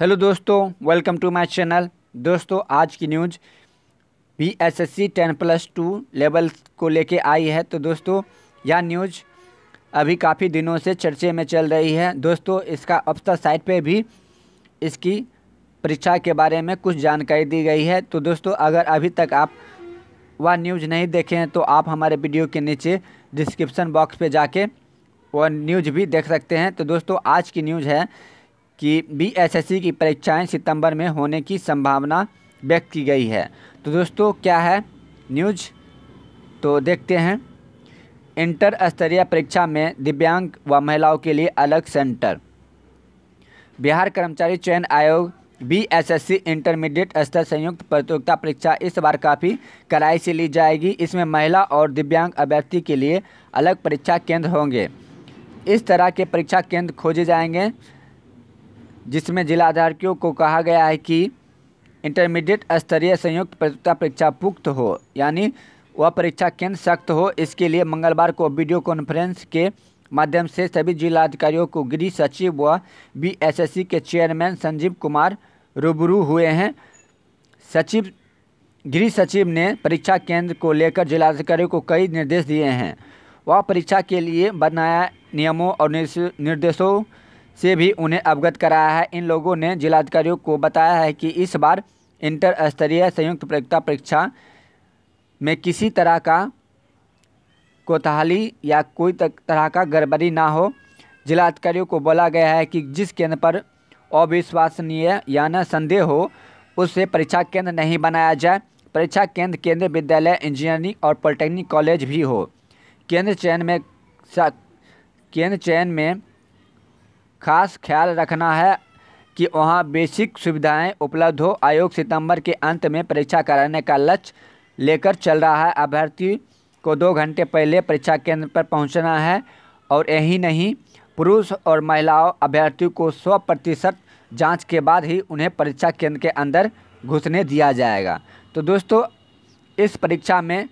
hello दोस्तों welcome to my channel दोस्तों आज की news B S S C ten plus two level को लेके आई है तो दोस्तों यह न्यूज अभी काफ़ी दिनों से चर्चे में चल रही है दोस्तों इसका अफसर साइट पे भी इसकी परीक्षा के बारे में कुछ जानकारी दी गई है तो दोस्तों अगर अभी तक आप वह न्यूज नहीं देखे हैं तो आप हमारे वीडियो के नीचे डिस्क्रिप्सन बॉक्स पर जाके वह न्यूज भी देख सकते हैं तो दोस्तों आज की न्यूज है कि बीएसएससी की परीक्षाएं सितंबर में होने की संभावना व्यक्त की गई है तो दोस्तों क्या है न्यूज तो देखते हैं इंटर स्तरीय परीक्षा में दिव्यांग व महिलाओं के लिए अलग सेंटर बिहार कर्मचारी चयन आयोग B S S C intermediate स्तर संयुक्त प्रतियोगिता परीक्षा इस बार काफ़ी कड़ाई से ली जाएगी इसमें महिला और दिव्यांग अभ्यर्थी के लिए अलग परीक्षा केंद्र होंगे इस तरह के परीक्षा केंद्र खोजे जाएंगे जिसमें जिलाधिकारियों को कहा गया है कि इंटरमीडिएट स्तरीय संयुक्त प्रतियोगिता परीक्षा पुख्त हो यानी वह परीक्षा केंद्र सख्त हो इसके लिए मंगलवार को वीडियो कॉन्फ्रेंस के माध्यम से सभी जिलाधिकारियों को गृह सचिव व बीएसएससी के चेयरमैन संजीव कुमार रूबरू हुए हैं सचिव गृह सचिव ने परीक्षा केंद्र को लेकर जिलाधिकारियों को कई निर्देश दिए हैं वह परीक्षा के लिए बनाया नियमों और निर्देशों से भी उन्हें अवगत कराया है इन लोगों ने जिलाधिकारियों को बताया है कि इस बार इंटर स्तरीय संयुक्त प्रतियोगिता परीक्षा में किसी तरह का कोताहली या कोई तरह का गड़बड़ी ना हो जिलाधिकारियों को बोला गया है कि जिस केंद्र पर अविश्वसनीय या न संदेह हो उससे परीक्षा केंद्र नहीं बनाया जाए परीक्षा केंद्र केंद्रीय विद्यालय इंजीनियरिंग और पॉलिटेक्निक कॉलेज भी हो केंद्र चयन में केंद्र चयन में खास ख्याल रखना है कि वहाँ बेसिक सुविधाएं उपलब्ध हो आयोग सितंबर के अंत में परीक्षा कराने का लक्ष्य लेकर चल रहा है अभ्यर्थी को दो घंटे पहले परीक्षा केंद्र पर पहुंचना है और यही नहीं पुरुष और महिलाओं अभ्यर्थियों को सौ प्रतिशत जाँच के बाद ही उन्हें परीक्षा केंद्र के अंदर घुसने दिया जाएगा तो दोस्तों इस परीक्षा में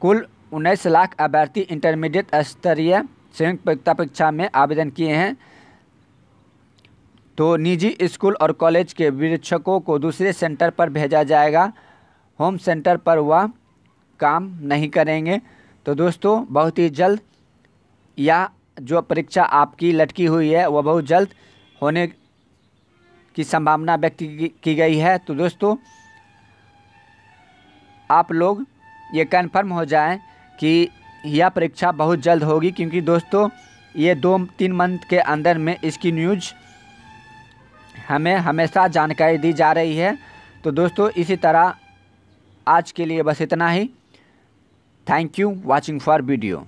कुल उन्नीस लाख अभ्यर्थी इंटरमीडिएट स्तरीय संयुक्त परीक्षा परीक्षा में आवेदन किए हैं तो निजी स्कूल और कॉलेज के शिक्षकों को दूसरे सेंटर पर भेजा जाएगा होम सेंटर पर वह काम नहीं करेंगे तो दोस्तों बहुत ही जल्द या जो परीक्षा आपकी लटकी हुई है वह बहुत जल्द होने की संभावना व्यक्त की गई है तो दोस्तों आप लोग ये कन्फर्म हो जाएं कि यह परीक्षा बहुत जल्द होगी क्योंकि दोस्तों ये दो तीन मंथ के अंदर में इसकी न्यूज़ हमें हमेशा जानकारी दी जा रही है तो दोस्तों इसी तरह आज के लिए बस इतना ही thank you watching for video